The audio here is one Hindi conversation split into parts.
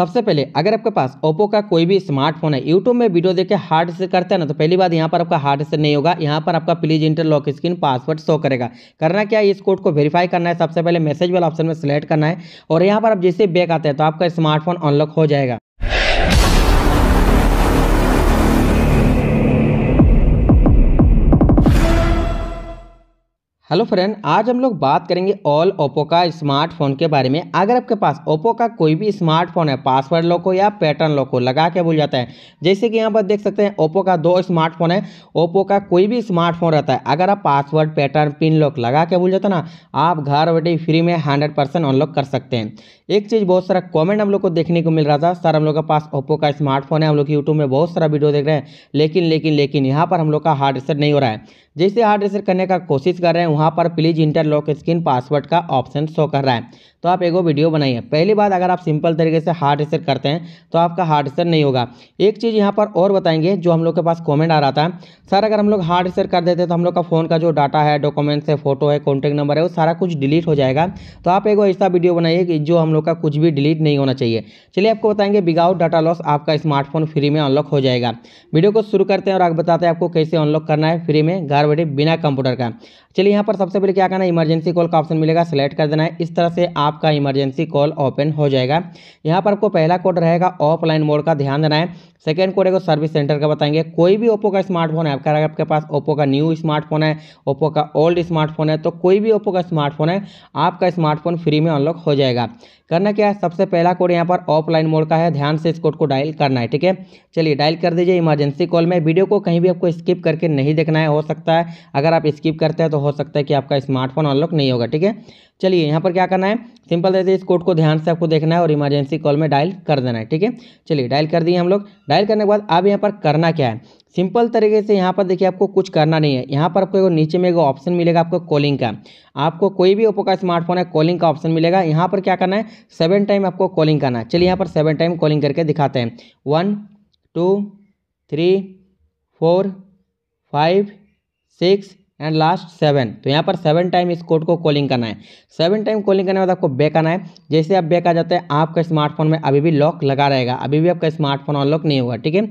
सबसे पहले अगर आपके पास ओप्पो का कोई भी स्मार्टफोन है यूट्यूब में वीडियो देखे हार्ड से करते हैं ना तो पहली बात यहाँ पर आपका हार्ड से नहीं होगा यहाँ पर आपका please enter lock screen password show करेगा करना क्या है इस कोड को वेरीफाई करना है सबसे पहले मैसेज वाला ऑप्शन में सिलेक्ट करना है और यहाँ पर आप जैसे बैक आते हैं तो आपका स्मार्टफोन अनलॉक हो जाएगा हेलो फ्रेंड आज हम लोग बात करेंगे ऑल ओप्पो का स्मार्टफोन के बारे में अगर आपके पास ओप्पो का कोई भी स्मार्टफोन है पासवर्ड लॉक हो या पैटर्न लॉक हो लगा के भूल जाता है जैसे कि यहाँ पर देख सकते हैं ओप्पो का दो स्मार्टफोन है ओप्पो का कोई भी स्मार्टफोन रहता है अगर आप पासवर्ड पैटर्न पिन लॉक लगा के भूल जाते ना आप घर बैठे फ्री में हंड्रेड परसेंट अनलॉक कर सकते हैं एक चीज़ बहुत सारा कॉमेंट हम लोग को देखने को मिल रहा था सर हम लोग के पास ओप्पो का स्मार्टफोन है हम लोग यूट्यूब में बहुत सारा वीडियो देख रहे हैं लेकिन लेकिन लेकिन यहाँ पर हम लोग का हार्ड रिसेट नहीं हो रहा है जैसे हार्ड रिसेट करने का कोशिश कर रहे हैं वहाँ पर प्लीज़ इंटरलॉक स्क्रीन पासवर्ड का ऑप्शन शो कर रहा है तो आप एगो वीडियो बनाइए पहली बात अगर आप सिंपल तरीके से हार्ड रिसेट करते हैं तो आपका हार्ड रिसेट नहीं होगा एक चीज़ यहाँ पर और बताएंगे जो हम लोग के पास कॉमेंट आ रहा था सर अगर हम लोग हार्ड रिसेट कर देते हैं तो हम लोग का फ़ोन का जो डाटा है डॉक्यूमेंट्स है फोटो है कॉन्टैक्ट नंबर है वो सारा कुछ डिलीट हो जाएगा तो आप एगो ऐसा वीडियो बनाइए कि जो हम लोग का कुछ भी डिलीट नहीं होना चाहिए चलिए आपको बताएंगे विगाउट डाटा लॉस आपका स्मार्टफोन फ्री में अनलॉक हो जाएगा वीडियो को शुरू करते हैं और आप बताते हैं आपको कैसे अनलॉक करना है फ्री में घर बैठे बिना कंप्यूटर का चलिए यहाँ पर सबसे पहले क्या करना है इमरजेंसी कॉल का ऑप्शन मिलेगा सेलेक्ट कर देना है इस तरह से आपका इमरजेंसी कॉल ओपन हो जाएगा यहाँ पर आपको पहला कोड रहेगा ऑफलाइन मोड का ध्यान देना है सेकेंड कोड है सर्विस सेंटर का बताएंगे कोई भी ओप्पो का स्मार्टफोन है अगर आपके पास ओप्पो का न्यू स्मार्टफोन है ओप्पो का ओल्ड स्मार्टफोन है तो कोई भी ओप्पो का स्मार्टफोन है आपका स्मार्टफोन फ्री में अनलॉक हो जाएगा करना क्या है सबसे पहला कोड यहाँ पर ऑफलाइन मोड का है ध्यान से इस कोड को डायल करना है ठीक है चलिए डायल कर दीजिए इमरजेंसी कॉल में वीडियो को कहीं भी आपको स्किप करके नहीं देखना है हो सकता है अगर आप स्किप करते हैं तो हो सकता है है कि आपका स्मार्टफोन अनलॉक नहीं होगा ठीक है चलिए यहाँ पर क्या करना है सिंपल जैसे इस कोड को ध्यान से आपको देखना है और इमरजेंसी कॉल में डायल कर देना है ठीक है चलिए डायल कर दिए हम लोग डायल करने के बाद अब यहाँ पर करना क्या है सिंपल तरीके से यहाँ पर देखिए आपको कुछ करना नहीं है यहाँ पर आपको नीचे में एक ऑप्शन मिलेगा आपको कॉलिंग का आपको कोई भी ओप्पो का स्मार्टफोन है कॉलिंग का ऑप्शन मिलेगा यहाँ पर क्या करना है सेवन टाइम आपको कॉलिंग करना है चलिए यहाँ पर सेवन टाइम कॉलिंग करके दिखाते हैं one two three four five six and last seven तो यहाँ पर सेवन टाइम इस कोड को कॉलिंग करना है सेवन टाइम कॉलिंग करने के बाद आपको बैक आना है जैसे आप बैक आ जाते हैं आपका स्मार्टफोन में अभी भी लॉक लगा रहेगा अभी भी आपका स्मार्टफोन अनलॉक नहीं हुआ ठीक है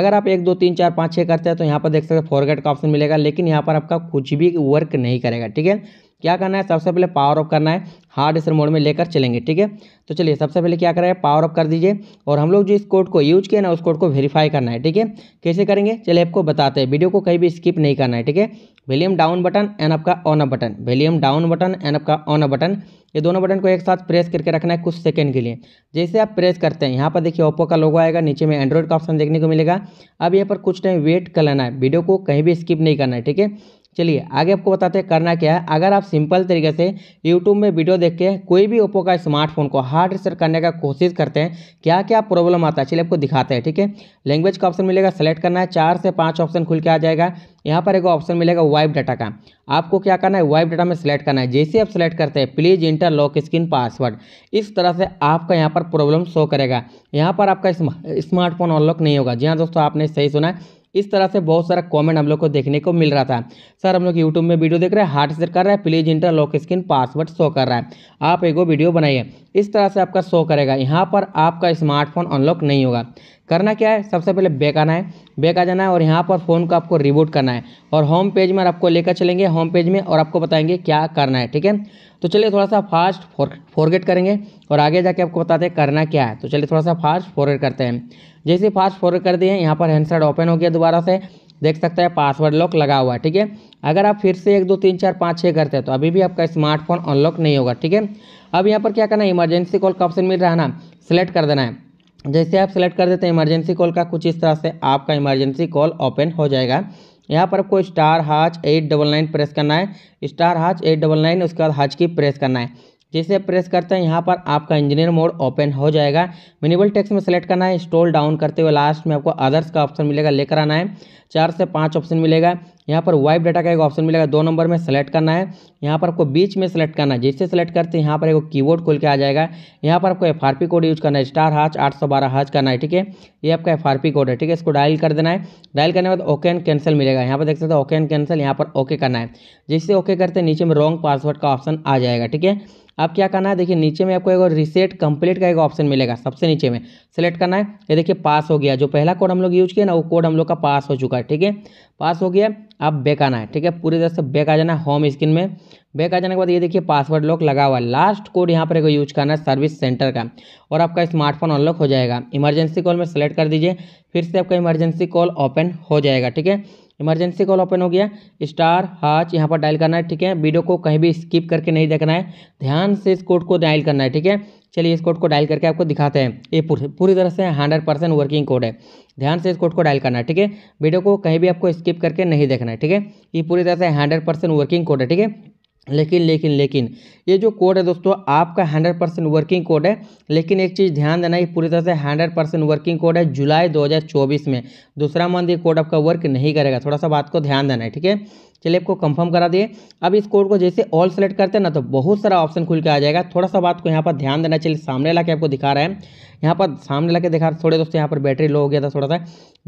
अगर आप एक दो तीन चार पाँच छः करते हैं तो यहाँ पर देख सकते हैं फॉरगेट का ऑप्शन मिलेगा लेकिन यहाँ पर आपका कुछ भी वर्क नहीं करेगा ठीक है क्या करना है सबसे पहले पावर ऑफ करना है हार्ड डिस्क मोड में लेकर चलेंगे ठीक है तो चलिए सबसे पहले क्या करें पावर ऑफ कर दीजिए और हम लोग जो इस कोड को यूज किया ना उस कोड को वेरीफाई करना है ठीक है कैसे करेंगे चलिए आपको बताते हैं वीडियो को कहीं भी स्किप नहीं करना है ठीक है वैल्यूम डाउन बटन एंड आपका on uh button volume down button and आपका ऑन अ बटन ये दोनों बटन को एक साथ प्रेस करके रखना है कुछ सेकंड के लिए जैसे आप प्रेस करते हैं यहाँ पर देखिए ओप्पो का लोगो आएगा नीचे में एंड्रॉइड का ऑप्शन देखने को मिलेगा अब यहाँ पर कुछ टाइम वेट कर लेना है वीडियो को कहीं भी स्किप नहीं करना है ठीक है चलिए आगे आपको बताते हैं करना क्या है अगर आप सिंपल तरीके से यूट्यूब में वीडियो देख के कोई भी ओप्पो का स्मार्टफोन को हार्ड रिसर्च करने का कोशिश करते हैं क्या क्या प्रॉब्लम आता है चलिए आपको दिखाते हैं ठीक है लैंग्वेज का ऑप्शन मिलेगा सेलेक्ट करना है चार से पाँच ऑप्शन खुल के आ जाएगा यहाँ पर एक ऑप्शन मिलेगा वाइप डाटा का आपको क्या करना है वाइप डाटा में सेलेक्ट करना है जैसे आप सेलेक्ट करते हैं please enter lock screen password इस तरह से आपका यहाँ पर प्रॉब्लम शो करेगा यहाँ पर आपका स्मार्टफोन अनलॉक नहीं होगा जी हाँ दोस्तों आपने सही सुना है इस तरह से बहुत सारा कमेंट हम लोग को देखने को मिल रहा था सर हम लोग यूट्यूब में वीडियो देख रहे हैं हार्ट से कर रहा है please enter lock screen password show कर रहा है आप एगो वीडियो बनाइए इस तरह से आपका शो करेगा यहाँ पर आपका स्मार्टफोन अनलॉक नहीं होगा करना क्या है सबसे पहले बैक आना है बैक आ जाना है और यहाँ पर फ़ोन को आपको रिबूट करना है और होम पेज में आपको लेकर चलेंगे होम पेज में और आपको बताएंगे क्या करना है ठीक है तो चलिए थोड़ा सा फास्ट फॉरगेट करेंगे और आगे जाके आपको बताते हैं करना क्या है तो चलिए थोड़ा सा फास्ट फॉरगेट करते हैं जैसे फास्ट फॉरवर्ड कर दिए यहाँ पर हैंडसेट ओपन हो गया दोबारा से देख सकते हैं पासवर्ड लॉक लगा हुआ है ठीक है अगर आप फिर से एक दो तीन चार पाँच छः करते हैं तो अभी भी आपका स्मार्टफोन अनलॉक नहीं होगा ठीक है अब यहाँ पर क्या करना है इमरजेंसी कॉल का ऑप्शन मिल रहा है ना सिलेक्ट कर देना है जैसे आप सिलेक्ट कर देते हैं इमरजेंसी कॉल का कुछ इस तरह से आपका इमरजेंसी कॉल ओपन हो जाएगा यहाँ पर आपको स्टार हाच एट डबल नाइन प्रेस करना है स्टार हाच एट डबल नाइन उसके बाद हाच की प्रेस करना है जैसे प्रेस करते हैं यहाँ पर आपका इंजीनियर मोड ओपन हो जाएगा मिनिमल टेक्स में सेलेक्ट करना है स्टोल डाउन करते हुए लास्ट में आपको अदर्स का ऑप्शन मिलेगा लेकर आना है चार से पाँच ऑप्शन मिलेगा यहाँ पर वाइप डाटा का एक ऑप्शन मिलेगा दो नंबर में सेलेक्ट करना है यहाँ पर आपको बीच में सेलेक्ट करना है जिससे सेलेक्ट करते हैं यहाँ पर एक कीबोर्ड खोल के आ जाएगा यहाँ पर आपको एफ कोड यूज करना है स्टार हाच आठ सौ बारह हाच करना है ठीक है ये आपका एफ कोड है ठीक है इसको डायल कर देना है डायल करने के बाद ओके एंड कैंसिल मिलेगा यहाँ पर देख सकते हो ओके एंड कैंसिल यहाँ पर ओके करना है जिससे ओके करते हैं नीचे में रॉन्ग पासवर्ड का ऑप्शन आ जाएगा ठीक है अब क्या करना है देखिए नीचे में आपको एक रिसेट कंप्लीट का एक ऑप्शन मिलेगा सबसे नीचे में सेलेक्ट करना है ये देखिए पास हो गया जो पहला कोड हम लोग यूज किया ना वो कोड हम लोग का पास हो चुका है ठीक है पास हो गया अब बैक आना है ठीक है पूरी तरह से बैक आ जाना है होम स्क्रीन में बैक आ जाने के बाद ये देखिए पासवर्ड लॉक लगा हुआ है लास्ट कोड यहाँ पर यूज करना है सर्विस सेंटर का और आपका स्मार्टफोन अनलॉक हो जाएगा इमरजेंसी कॉल में सेलेक्ट कर दीजिए फिर से आपका इमरजेंसी कॉल ओपन हो जाएगा ठीक है इमरजेंसी कॉल ओपन हो गया स्टार हाच यहाँ पर डायल करना है ठीक है वीडियो को कहीं भी स्किप करके नहीं देखना है ध्यान से इस कोड को डायल करना है ठीक है चलिए इस कोड को डायल करके आपको दिखाते हैं ये पूरी तरह से हंड्रेड परसेंट वर्किंग कोड है ध्यान से इस कोड को डायल करना है ठीक है वीडियो को कहीं भी आपको स्किप करके नहीं देखना है ठीक है ये पूरी तरह से हंड्रेड परसेंट वर्किंग कोड है ठीक है लेकिन लेकिन लेकिन ये जो कोड है दोस्तों आपका हंड्रेड परसेंट वर्किंग कोड है लेकिन एक चीज़ ध्यान देना ये पूरी तरह से हंड्रेड परसेंट वर्किंग कोड है जुलाई 2024 में दूसरा मंथ ये कोड आपका वर्क नहीं करेगा थोड़ा सा बात को ध्यान देना है ठीक है चलिए आपको कंफर्म करा दिए अब इस कोड को जैसे ऑल सेलेक्ट करते हैं ना तो बहुत सारा ऑप्शन खुल के आ जाएगा थोड़ा सा बात को यहाँ पर ध्यान देना चाहिए सामने ला आपको दिखा रहा है यहाँ पर सामने ला दिखा रहे थोड़े दोस्तों यहाँ पर बैटरी लो हो गया था थोड़ा सा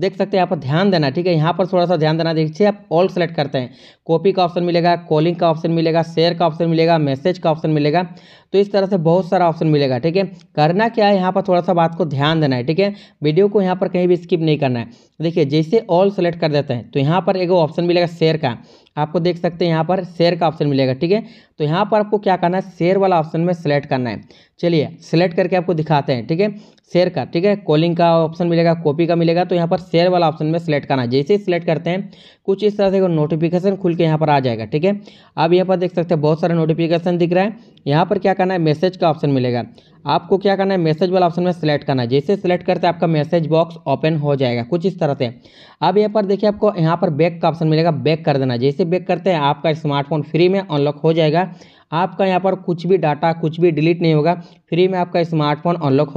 देख सकते हैं यहाँ पर ध्यान देना ठीक है यहाँ पर थोड़ा सा ध्यान देना देखिए आप ऑल सेलेक्ट करते हैं कॉपी का ऑप्शन मिलेगा कॉलिंग का ऑप्शन मिलेगा शेयर का ऑप्शन मिलेगा मैसेज का ऑप्शन मिलेगा तो इस तरह से बहुत सारा ऑप्शन मिलेगा ठीक है करना क्या है यहाँ पर थोड़ा सा बात को ध्यान देना है ठीक है वीडियो को यहाँ पर कहीं भी स्किप नहीं करना है देखिए जैसे ऑल सेलेक्ट कर देते हैं तो यहाँ पर एक ऑप्शन मिलेगा शेयर का आपको देख सकते हैं यहाँ पर शेयर का ऑप्शन मिलेगा ठीक है तो यहाँ पर आपको क्या करना है शेयर वाला ऑप्शन में सेलेक्ट करना है चलिए सेलेक्ट करके आपको दिखाते हैं ठीक है शेयर का ठीक है कॉलिंग का ऑप्शन मिलेगा कॉपी का मिलेगा तो यहाँ पर शेयर वाला ऑप्शन में सेलेक्ट करना है जैसे ही सिलेक्ट करते हैं कुछ इस तरह से नोटिफिकेशन खुल के यहाँ पर आ जाएगा ठीक है आप यहाँ पर देख सकते हैं बहुत सारे नोटिफिकेशन दिख रहा है यहाँ पर क्या करना है मैसेज का ऑप्शन मिलेगा आपको क्या करना है मैसेज वाला ऑप्शन में सेलेक्ट करना है जैसे सेलेक्ट करते हैं आपका मैसेज बॉक्स ओपन हो जाएगा कुछ इस तरह से अब यहाँ पर देखिए आपको यहाँ पर बैक का ऑप्शन मिलेगा बैक कर देना जैसे बैक करते हैं आपका स्मार्टफोन फ्री में अनलॉक हो जाएगा आपका यहाँ पर कुछ भी डाटा कुछ भी डिलीट नहीं होगा फ्री में आपका स्मार्टफोन अनलॉक